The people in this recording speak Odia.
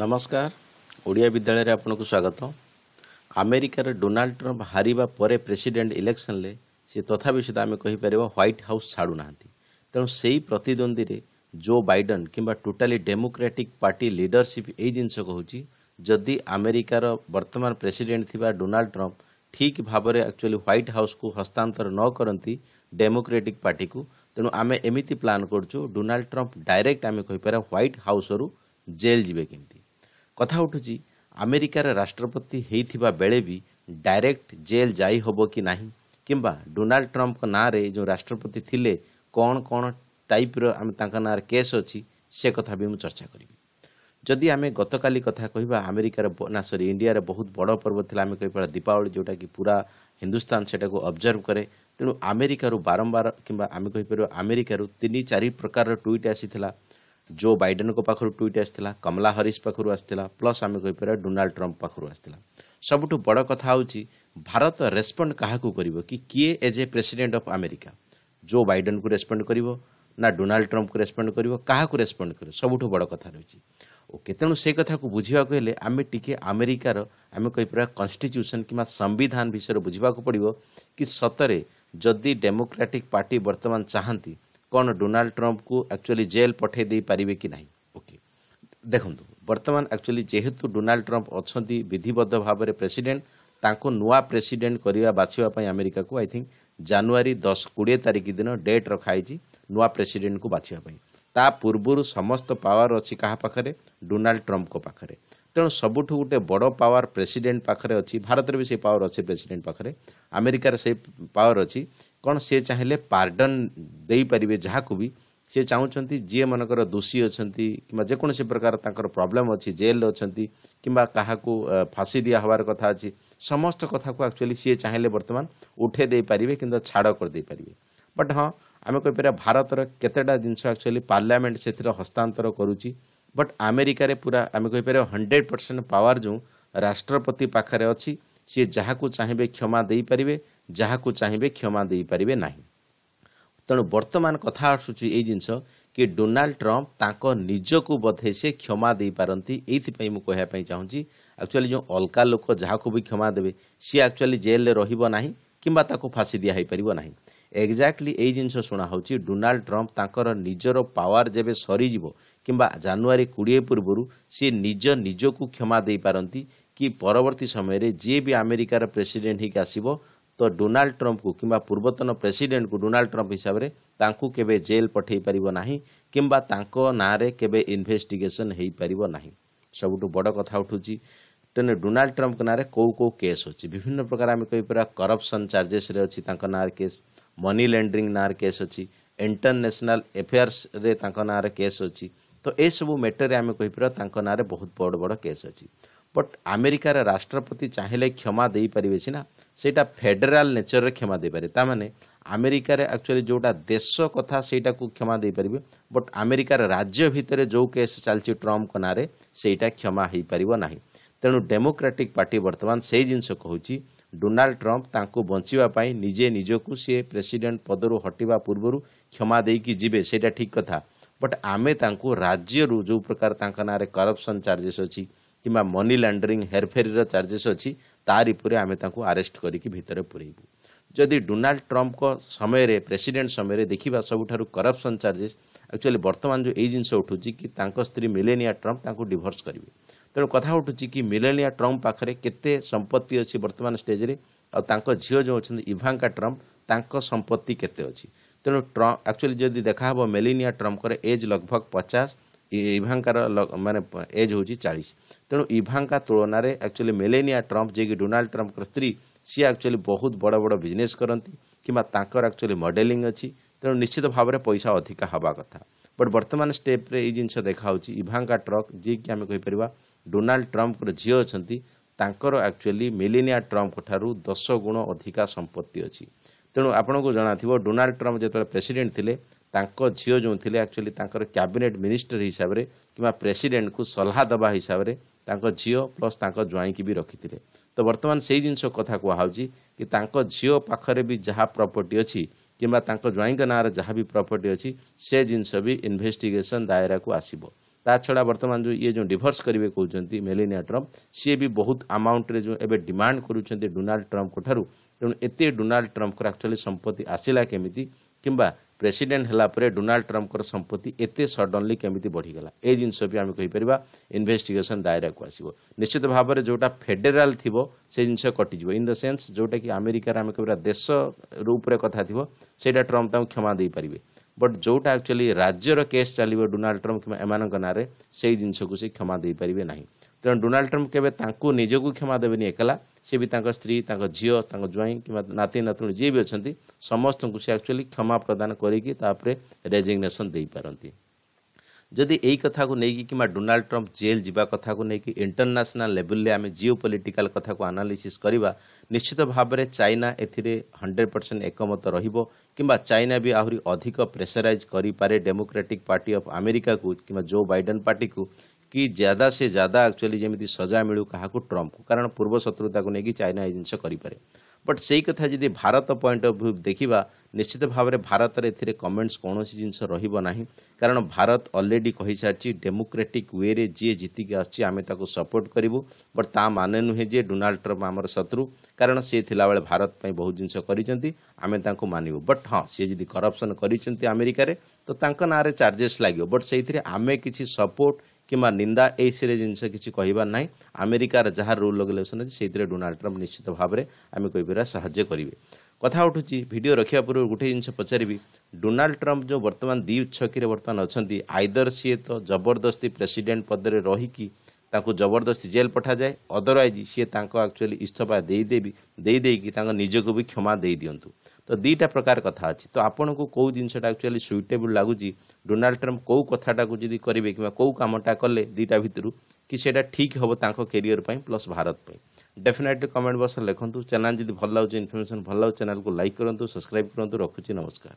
ନମସ୍କାର ଓଡ଼ିଆ ବିଦ୍ୟାଳୟରେ ଆପଣଙ୍କୁ ସ୍ୱାଗତ ଆମେରିକାରେ ଡୋନାଲ୍ଡ ଟ୍ରମ୍ପ ହାରିବା ପରେ ପ୍ରେସିଡେଣ୍ଟ ଇଲେକ୍ସନରେ ସେ ତଥାପି ସେଟା ଆମେ କହିପାରିବା ହ୍ୱାଇଟ୍ ହାଉସ୍ ଛାଡ଼ୁନାହାନ୍ତି ତେଣୁ ସେହି ପ୍ରତିଦ୍ୱନ୍ଦ୍ୱୀରେ ଜୋ ବାଇଡେନ୍ କିମ୍ବା ଟୋଟାଲି ଡେମୋକ୍ରାଟିକ୍ ପାର୍ଟି ଲିଡରସିପ୍ ଏହି ଜିନିଷ କହୁଛି ଯଦି ଆମେରିକାର ବର୍ତ୍ତମାନ ପ୍ରେସିଡେଣ୍ଟ ଥିବା ଡୋନାଲ୍ଡ ଟ୍ରମ୍ପ ଠିକ୍ ଭାବରେ ଆକ୍ଚୁଆଲି ହ୍ୱାଇଟ୍ ହାଉସ୍କୁ ହସ୍ତାନ୍ତର ନ କରନ୍ତି ଡେମୋକ୍ରାଟିକ୍ ପାର୍ଟିକୁ ତେଣୁ ଆମେ ଏମିତି ପ୍ଲାନ୍ କରୁଛୁ ଡୋନାଲ୍ଡ ଟ୍ରମ୍ପ ଡାଇରେକ୍ଟ ଆମେ କହିପାରିବା ହ୍ୱାଇଟ୍ ହାଉସ୍ରୁ ଜେଲ୍ ଯିବେ କେମିତି କଥା ଉଠୁଛି ଆମେରିକାରେ ରାଷ୍ଟ୍ରପତି ହେଇଥିବା ବେଳେ ବି ଡାଇରେକ୍ଟ ଜେଲ୍ ଯାଇ ହେବ କି ନାହିଁ କିମ୍ବା ଡୋନାଲ୍ଡ ଟ୍ରମ୍ପଙ୍କ ନାଁରେ ଯେଉଁ ରାଷ୍ଟ୍ରପତି ଥିଲେ କ'ଣ କ'ଣ ଟାଇପ୍ର ଆମେ ତାଙ୍କ ନାଁରେ କେସ୍ ଅଛି ସେ କଥା ବି ମୁଁ ଚର୍ଚ୍ଚା କରିବି ଯଦି ଆମେ ଗତକାଲି କଥା କହିବା ଆମେରିକାର ନା ସରି ଇଣ୍ଡିଆରେ ବହୁତ ବଡ଼ ପର୍ବ ଥିଲା ଆମେ କହିପାରିବା ଦୀପାବଳି ଯେଉଁଟାକି ପୁରା ହିନ୍ଦୁସ୍ତାନ ସେଟାକୁ ଅବଜର୍ଭ କରେ ତେଣୁ ଆମେରିକାରୁ ବାରମ୍ବାର କିମ୍ବା ଆମେ କହିପାରିବା ଆମେରିକାରୁ ତିନି ଚାରି ପ୍ରକାରର ଟୁଇଟ୍ ଆସିଥିଲା ଜୋ ବାଇଡେନ୍ଙ୍କ ପାଖରୁ ଟ୍ୱିଟ୍ ଆସିଥିଲା କମଲା ହରିସ୍ ପାଖରୁ ଆସିଥିଲା ପ୍ଲସ୍ ଆମେ କହିପାରିବା ଡୋନାଲ୍ଡ ଟ୍ରମ୍ପ୍ ପାଖରୁ ଆସିଥିଲା ସବୁଠୁ ବଡ଼ କଥା ହେଉଛି ଭାରତ ରେସ୍ପଣ୍ଡ କାହାକୁ କରିବ କି କିଏ as a president of America Joe ବାଇଡେନ୍କୁ ରେସ୍ପଣ୍ଡ କରିବ ନା ଡୋନାଲ୍ଡ ଟ୍ରମ୍ପ୍କୁ ରେସ୍ପଣ୍ଡ କରିବ କାହାକୁ ରେସ୍ପଣ୍ଡ କରିବ ସବୁଠୁ ବଡ଼ କଥା ରହିଛି ଓ କେତେଣୁ ସେ କଥାକୁ ବୁଝିବାକୁ ହେଲେ ଆମେ ଟିକେ ଆମେରିକାର ଆମେ କହିପାରିବା କନଷ୍ଟିଚ୍ୟୁସନ୍ କିମ୍ବା ସମ୍ବିଧାନ ବିଷୟରେ ବୁଝିବାକୁ ପଡ଼ିବ କି ସତରେ ଯଦି ଡେମୋକ୍ରାଟିକ୍ ପାର୍ଟି ବର୍ତ୍ତମାନ ଚାହାନ୍ତି କ'ଣ ଡୋନାଲ୍ଡ ଟ୍ରମ୍ପକୁ ଆକ୍ଚୁଆଲି ଜେଲ୍ ପଠାଇ ଦେଇପାରିବେ କି ନାହିଁ ଓକେ ଦେଖନ୍ତୁ ବର୍ତ୍ତମାନ ଆକ୍ଚୁଆଲି ଯେହେତୁ ଡୋନାଲ୍ଡ ଟ୍ରମ୍ପ ଅଛନ୍ତି ବିଧିବଦ୍ଧ ଭାବରେ ପ୍ରେସିଡେଣ୍ଟ ତାଙ୍କୁ ନୂଆ ପ୍ରେସିଡେଣ୍ଟ କରିବା ବାଛିବା ପାଇଁ ଆମେରିକାକୁ ଆଇ ଥିଙ୍କ ଜାନୁଆରୀ ଦଶ କୋଡ଼ିଏ ତାରିଖ ଦିନ ଡେଟ୍ ରଖାହେଇଛି ନୂଆ ପ୍ରେସିଡେଣ୍ଟକୁ ବାଛିବା ପାଇଁ ତା ପୂର୍ବରୁ ସମସ୍ତ ପାୱାର ଅଛି କାହା ପାଖରେ ଡୋନାଲ୍ଡ ଟ୍ରମ୍ପଙ୍କ ପାଖରେ ତେଣୁ ସବୁଠୁ ଗୋଟେ ବଡ଼ ପାୱାର ପ୍ରେସିଡେଣ୍ଟ ପାଖରେ ଅଛି ଭାରତରେ ବି ସେ ପାୱାର ଅଛି ପ୍ରେସିଡେଣ୍ଟ ପାଖରେ ଆମେରିକାରେ ସେ ପାୱାର ଅଛି କ'ଣ ସେ ଚାହିଁଲେ ପାର୍ଡନ୍ ଦେଇପାରିବେ ଯାହାକୁ ବି ସେ ଚାହୁଁଛନ୍ତି ଯିଏ ମାନଙ୍କର ଦୋଷୀ ଅଛନ୍ତି କିମ୍ବା ଯେକୌଣସି ପ୍ରକାର ତାଙ୍କର ପ୍ରୋବ୍ଲେମ୍ ଅଛି ଜେଲ୍ରେ ଅଛନ୍ତି କିମ୍ବା କାହାକୁ ଫାଶୀ ଦିଆ ହେବାର କଥା ଅଛି ସମସ୍ତ କଥାକୁ ଆକ୍ଚୁଆଲି ସିଏ ଚାହିଁଲେ ବର୍ତ୍ତମାନ ଉଠାଇ ଦେଇପାରିବେ କିମ୍ବା ଛାଡ଼ କରିଦେଇପାରିବେ ବଟ୍ ହଁ ଆମେ କହିପାରିବା ଭାରତର କେତେଟା ଜିନିଷ ଆକ୍ଚୁଆଲି ପାର୍ଲାମେଣ୍ଟ ସେଥିରେ ହସ୍ତାନ୍ତର କରୁଛି ବଟ୍ ଆମେରିକାରେ ପୁରା ଆମେ କହିପାରିବା ହଣ୍ଡ୍ରେଡ୍ ପରସେଣ୍ଟ ପାୱାର ଯେଉଁ ରାଷ୍ଟ୍ରପତି ପାଖରେ ଅଛି ସିଏ ଯାହାକୁ ଚାହିଁବେ କ୍ଷମା ଦେଇପାରିବେ ଯାହାକୁ ଚାହିଁବେ କ୍ଷମା ଦେଇପାରିବେ ନାହିଁ ତେଣୁ ବର୍ତ୍ତମାନ କଥା ଆସୁଛି ଏଇ ଜିନିଷ କି ଡୋନାଲ୍ଡ ଟ୍ରମ୍ପ ତାଙ୍କ ନିଜକୁ ବୋଧେ ସେ କ୍ଷମା ଦେଇପାରନ୍ତି ଏଇଥିପାଇଁ ମୁଁ କହିବା ପାଇଁ ଚାହୁଁଛି ଆକ୍ଚୁଆଲି ଯେଉଁ ଅଲଗା ଲୋକ ଯାହାକୁ ବି କ୍ଷମା ଦେବେ ସିଏ ଆକ୍ଚୁଆଲି ଜେଲ୍ରେ ରହିବ ନାହିଁ କିମ୍ବା ତାକୁ ଫାଶି ଦିଆ ହୋଇପାରିବ ନାହିଁ ଏକ୍ଜାକ୍ଟଲି ଏଇ ଜିନିଷ ଶୁଣା ହେଉଛି ଡୋନାଲ୍ଡ ଟ୍ରମ୍ପ ତାଙ୍କର ନିଜର ପାୱାର ଯେବେ ସରିଯିବ କିମ୍ବା ଜାନୁଆରୀ କୋଡ଼ିଏ ପୂର୍ବରୁ ସିଏ ନିଜ ନିଜକୁ କ୍ଷମା ଦେଇପାରନ୍ତି କି ପରବର୍ତ୍ତୀ ସମୟରେ ଯିଏ ବି ଆମେରିକାର ପ୍ରେସିଡେଣ୍ଟ ହୋଇକି ଆସିବ तो डोनाल्ड ट्रंप को किंवा पूर्वतन प्रेसिडेंट को डोनाल्ड ट्रंप हिसाब से केवे जेल पठे पारना ना केवे इनभेस्टिगेसन हो पारना सब बड़ कथा उठू तेने डोनाल्ड ट्रंप ना कौ कौ केस अच्छे विभिन्न प्रकार आम कही पार करपसन चार्जेस अच्छी ना के मनी लैंड्रिंग ना केस अच्छी इंटरनेशनल एफेयर्स ना के अच्छी तो यह सब मैटर आम कही पार बहुत बड़ बड़ केस अच्छी बट आमेरिकार राष्ट्रपति चाहिए क्षमा दे पारे सीना ସେଇଟା ଫେଡେରାଲ ନେଚରରେ କ୍ଷମା ଦେଇପାରେ ତାମାନେ ଆମେରିକାରେ ଆକ୍ଚୁଆଲି ଯେଉଁଟା ଦେଶ କଥା ସେଇଟାକୁ କ୍ଷମା ଦେଇପାରିବେ ବଟ୍ ଆମେରିକାର ରାଜ୍ୟ ଭିତରେ ଯେଉଁ କେସ୍ ଚାଲିଛି ଟ୍ରମ୍ପଙ୍କ ନାଁରେ ସେଇଟା କ୍ଷମା ହେଇପାରିବ ନାହିଁ ତେଣୁ ଡେମୋକ୍ରାଟିକ୍ ପାର୍ଟି ବର୍ତ୍ତମାନ ସେଇ ଜିନିଷ କହୁଛି ଡୋନାଲ୍ଡ ଟ୍ରମ୍ପ ତାଙ୍କୁ ବଞ୍ଚିବା ପାଇଁ ନିଜେ ନିଜକୁ ସିଏ ପ୍ରେସିଡେଣ୍ଟ ପଦରୁ ହଟିବା ପୂର୍ବରୁ କ୍ଷମା ଦେଇକି ଯିବେ ସେଇଟା ଠିକ୍ କଥା ବଟ୍ ଆମେ ତାଙ୍କୁ ରାଜ୍ୟରୁ ଯେଉଁ ପ୍ରକାର ତାଙ୍କ ନାଁରେ କରପ୍ସନ୍ ଚାର୍ଜେସ୍ ଅଛି କିମ୍ବା ମନି ଲଣ୍ଡରିଂ ହେରଫେରିର ଚାର୍ଜେସ୍ ଅଛି ତାରି ପରେ ଆମେ ତାଙ୍କୁ ଆରେଷ୍ଟ କରିକି ଭିତରେ ପୁରେଇବୁ ଯଦି ଡୋନାଲ୍ଡ ଟ୍ରମ୍ପଙ୍କ ସମୟରେ ପ୍ରେସିଡେଣ୍ଟ ସମୟରେ ଦେଖିବା ସବୁଠାରୁ କରପସନ୍ ଚାର୍ଜେସ୍ ଆକ୍ଚୁଆଲି ବର୍ତ୍ତମାନ ଯେଉଁ ଏଇ ଜିନିଷ ଉଠୁଛି କି ତାଙ୍କ ସ୍ତ୍ରୀ ମିଲେନିଆ ଟ୍ରମ୍ପ ତାଙ୍କୁ ଡିଭୋର୍ସ କରିବେ ତେଣୁ କଥା ଉଠୁଛି କି ମିଲେନିଆ ଟ୍ରମ୍ପ ପାଖରେ କେତେ ସମ୍ପତ୍ତି ଅଛି ବର୍ତ୍ତମାନ ଷ୍ଟେଜ୍ରେ ଆଉ ତାଙ୍କ ଝିଅ ଯେଉଁ ଅଛନ୍ତି ଇଭାଙ୍କା ଟ୍ରମ୍ପ ତାଙ୍କ ସମ୍ପତ୍ତି କେତେ ଅଛି ତେଣୁ ଟ୍ରମ୍ପ ଆକ୍ଚୁଆଲି ଯଦି ଦେଖାହେବ ହେବ ମେଲିନିଆ ଟ୍ରମ୍ପଙ୍କର ଏଜ୍ ଲଗଭଗ ପଚାଶ ଇଭାଙ୍କାର ମାନେ ଏଜ୍ ହେଉଛି ଚାଳିଶ ତେଣୁ ଇଭାଙ୍କା ତୁଳନାରେ ଆକ୍ଚୁଆଲି ମେଲେନିଆ ଟ୍ରମ୍ପ ଯିଏକି ଡୋନାଲ୍ଡ ଟ୍ରମ୍ପଙ୍କର ସ୍ତ୍ରୀ ସିଏ ଆକ୍ଚୁଆଲି ବହୁତ ବଡ଼ ବଡ଼ ବିଜନେସ୍ କରନ୍ତି କିମ୍ବା ତାଙ୍କର ଆକ୍ଚୁଆଲି ମଡ଼େଲିଂ ଅଛି ତେଣୁ ନିଶ୍ଚିତ ଭାବରେ ପଇସା ଅଧିକା ହେବା କଥା ବଟ୍ ବର୍ତ୍ତମାନ ଷ୍ଟେପ୍ରେ ଏଇ ଜିନିଷ ଦେଖାହେଉଛି ଇଭାଙ୍କା ଟ୍ରକ୍ ଯିଏକି ଆମେ କହିପାରିବା ଡୋନାଲ୍ଡ ଟ୍ରମ୍ପଙ୍କର ଝିଅ ଅଛନ୍ତି ତାଙ୍କର ଆକ୍ଚୁଆଲି ମେଲେନିଆ ଟ୍ରମ୍ପଙ୍କ ଠାରୁ ଦଶ ଗୁଣ ଅଧିକା ସମ୍ପତ୍ତି ଅଛି ତେଣୁ ଆପଣଙ୍କୁ ଜଣାଥିବ ଡୋନାଲ୍ଡ ଟ୍ରମ୍ପ ଯେତେବେଳେ ପ୍ରେସିଡେଣ୍ଟ ଥିଲେ ତାଙ୍କ ଝିଅ ଯେଉଁ ଥିଲେ ଆକ୍ଚୁଆଲି ତାଙ୍କର କ୍ୟାବିନେଟ୍ ମିନିଷ୍ଟର ହିସାବରେ କିମ୍ବା ପ୍ରେସିଡେଣ୍ଟକୁ ସଲାହ ଦେବା ହିସାବରେ ତାଙ୍କ ଝିଅ ପ୍ଲସ୍ ତାଙ୍କ ଜ୍ୱାଇଁକି ବି ରଖିଥିଲେ ତ ବର୍ତ୍ତମାନ ସେଇ ଜିନିଷ କଥା କୁହାହେଉଛି କି ତାଙ୍କ ଝିଅ ପାଖରେ ବି ଯାହା ପ୍ରପର୍ଟି ଅଛି କିମ୍ବା ତାଙ୍କ ଜ୍ୱାଇଁଙ୍କ ନାଁରେ ଯାହା ବି ପ୍ରପର୍ଟି ଅଛି ସେ ଜିନିଷ ବି ଇନଭେଷ୍ଟିଗେସନ୍ ଦାୟରାକୁ ଆସିବ ତା ଛଡ଼ା ବର୍ତ୍ତମାନ ଯେଉଁ ଇଏ ଯେଉଁ ଡିଭୋର୍ସ କରିବେ କହୁଛନ୍ତି ମେଲିନିଆ ଟ୍ରମ୍ପ ସିଏ ବି ବହୁତ ଆମାଉଣ୍ଟରେ ଯେଉଁ ଏବେ ଡିମାଣ୍ଡ କରୁଛନ୍ତି ଡୋନାଲ୍ଡ ଟ୍ରମ୍ପଙ୍କଠାରୁ ତେଣୁ ଏତେ ଡୋନାଲ୍ଡ ଟ୍ରମ୍ପଙ୍କର ଆକ୍ଚୁଆଲି ସମ୍ପତ୍ତି ଆସିଲା କେମିତି କିମ୍ବା ପ୍ରେସିଡେଣ୍ଟ ହେଲା ପରେ ଡୋନାଲ୍ଡ ଟ୍ରମ୍ପଙ୍କର ସମ୍ପତ୍ତି ଏତେ ସଡନଲି କେମିତି ବଢ଼ିଗଲା ଏ ଜିନିଷ ବି ଆମେ କହିପାରିବା ଇନଭେଷ୍ଟିଗେସନ୍ ଦାୟରାକୁ ଆସିବ ନିଶ୍ଚିତ ଭାବରେ ଯେଉଁଟା ଫେଡେରାଲ ଥିବ ସେ ଜିନିଷ କଟିଯିବ ଇନ୍ ଦ ସେନ୍ସ ଯେଉଁଟାକି ଆମେରିକାରେ ଆମେ କହିବା ଦେଶ ଉପରେ କଥା ଥିବ ସେଇଟା ଟ୍ରମ୍ପ ତାଙ୍କୁ କ୍ଷମା ଦେଇପାରିବେ ବଟ୍ ଯେଉଁଟା ଆକ୍ଚୁଆଲି ରାଜ୍ୟର କେସ୍ ଚାଲିବ ଡୋନାଲ୍ଡ ଟ୍ରମ୍ପ କିମ୍ବା ଏମାନଙ୍କ ନାଁରେ ସେଇ ଜିନିଷକୁ ସେ କ୍ଷମା ଦେଇପାରିବେ ନାହିଁ ତେଣୁ ଡୋନାଲ୍ଡ ଟ୍ରମ୍ପ କେବେ ତାଙ୍କୁ ନିଜକୁ କ୍ଷମା ଦେବେନି ଏକଲା ସେ ବି ତାଙ୍କ ସ୍ତ୍ରୀ ତାଙ୍କ ଝିଅ ତାଙ୍କ ଜ୍ୱାଇଁ କିମ୍ବା ନାତି ନାତୁଣୀ ଯିଏ ବି ଅଛନ୍ତି ସମସ୍ତଙ୍କୁ ସେ ଆକ୍ଚୁଆଲି କ୍ଷମା ପ୍ରଦାନ କରିକି ତାପରେ ରେଜିଗ୍ନେସନ ଦେଇପାରନ୍ତି ଯଦି ଏଇ କଥାକୁ ନେଇକି କିମ୍ବା ଡୋନାଲ୍ଡ ଟ୍ରମ୍ପ ଜେଲ୍ ଯିବା କଥାକୁ ନେଇକି ଇଣ୍ଟରନ୍ୟାସନାଲ୍ ଲେଭେଲରେ ଆମେ ଜିଓ ପଲିଟିକାଲ୍ କଥାକୁ ଆନାଲିସିସ୍ କରିବା ନିଶ୍ଚିତ ଭାବରେ ଚାଇନା ଏଥିରେ ହଣ୍ଡ୍ରେଡ୍ ପରସେଣ୍ଟ ଏକମତ ରହିବ କିମ୍ବା ଚାଇନା ବି ଆହୁରି ଅଧିକ ପ୍ରେସରାଇଜ୍ କରିପାରେ ଡେମୋକ୍ରାଟିକ୍ ପାର୍ଟି ଅଫ୍ ଆମେରିକାକୁ କିମ୍ବା ଜୋ ବାଇଡେନ୍ ପାର୍ଟିକୁ କି ଜ୍ୟାଦା ସେ ଜ୍ୟାଦା ଆକ୍ଚୁଆଲି ଯେମିତି ସଜା ମିଳୁ କାହାକୁ ଟ୍ରମ୍ପକୁ କାରଣ ପୂର୍ବ ଶତ୍ରୁତାକୁ ନେଇକି ଚାଇନା ଏ ଜିନିଷ କରିପାରେ ବଟ୍ ସେଇ କଥା ଯଦି ଭାରତ ପଏଣ୍ଟ ଅଫ୍ ଭ୍ୟୁ ଦେଖିବା ନିଶ୍ଚିତ ଭାବରେ ଭାରତରେ ଏଥିରେ କମେଣ୍ଟସ୍ କୌଣସି ଜିନିଷ ରହିବ ନାହିଁ କାରଣ ଭାରତ ଅଲରେଡ଼ି କହିସାରିଛି ଡେମୋକ୍ରେଟିକ୍ ୱେରେ ଯିଏ ଜିତିକି ଆସିଛି ଆମେ ତାକୁ ସପୋର୍ଟ କରିବୁ ବଟ୍ ତା ମାନେ ନୁହେଁ ଯେ ଡୋନାଲ୍ଡ ଟ୍ରମ୍ପ ଆମର ଶତ୍ରୁ କାରଣ ସେ ଥିଲାବେଳେ ଭାରତ ପାଇଁ ବହୁତ ଜିନିଷ କରିଛନ୍ତି ଆମେ ତାଙ୍କୁ ମାନିବୁ ବଟ୍ ହଁ ସିଏ ଯଦି କରପ୍ସନ୍ କରିଛନ୍ତି ଆମେରିକାରେ ତ ତାଙ୍କ ନାଁରେ ଚାର୍ଜେସ୍ ଲାଗିବ ବଟ୍ ସେଇଥିରେ ଆମେ କିଛି ସପୋର୍ଟ କିମ୍ବା ନିନ୍ଦା ଏଇ ସିରେ ଜିନିଷ କିଛି କହିବାର ନାହିଁ ଆମେରିକାର ଯାହା ରୁଲ୍ ରେଗୁଲେସନ୍ ଅଛି ସେଇଥିରେ ଡୋନାଲ୍ଡ ଟ୍ରମ୍ପ ନିଶ୍ଚିତ ଭାବରେ ଆମେ କହିପାରିବା ସାହାଯ୍ୟ କରିବେ କଥା ଉଠୁଛି ଭିଡ଼ିଓ ରଖିବା ପୂର୍ବରୁ ଗୋଟେ ଜିନିଷ ପଚାରିବି ଡୋନାଲ୍ଡ ଟ୍ରମ୍ପ ଯେଉଁ ବର୍ତ୍ତମାନ ଦୁଇ ଛକିରେ ବର୍ତ୍ତମାନ ଅଛନ୍ତି ଆଇଦର ସିଏ ତ ଜବରଦସ୍ତି ପ୍ରେସିଡେଣ୍ଟ ପଦରେ ରହିକି ତାଙ୍କୁ ଜବରଦସ୍ତି ଜେଲ୍ ପଠାଯାଏ ଅଦରୱାଇଜ୍ ସିଏ ତାଙ୍କ ଆକ୍ଚୁଆଲି ଇସ୍ତଫା ଦେଇଦେବି ଦେଇଦେଇକି ତାଙ୍କ ନିଜକୁ ବି କ୍ଷମା ଦେଇଦିଅନ୍ତୁ ତ ଦୁଇଟା ପ୍ରକାର କଥା ଅଛି ତ ଆପଣଙ୍କୁ କେଉଁ ଜିନିଷଟା ଆକ୍ଚୁଆଲି ସୁଇଟେବୁଲ୍ ଲାଗୁଛି ଡୋନାଲ୍ଡ ଟ୍ରମ୍ପ କେଉଁ କଥାଟାକୁ ଯଦି କରିବେ କିମ୍ବା କେଉଁ କାମଟା କଲେ ଦୁଇଟା ଭିତରୁ କି ସେଇଟା ଠିକ୍ ହେବ ତାଙ୍କ କ୍ୟାରିୟର ପାଇଁ ପ୍ଲସ୍ ଭାରତ ପାଇଁ ଡେଫିନେଟଲି କମେଣ୍ଟ ବକ୍ସରେ ଲେଖନ୍ତୁ ଚ୍ୟାନେଲ୍ ଯଦି ଭଲ ଲାଗୁଛି ଇନଫର୍ମେସନ୍ ଭଲ ଲାଗୁଛି ଚ୍ୟାନେଲ୍କୁ ଲାଇକ୍ କରନ୍ତୁ ସବସ୍କ୍ରାଇବ୍ କରନ୍ତୁ ରଖୁଛି ନମସ୍କାର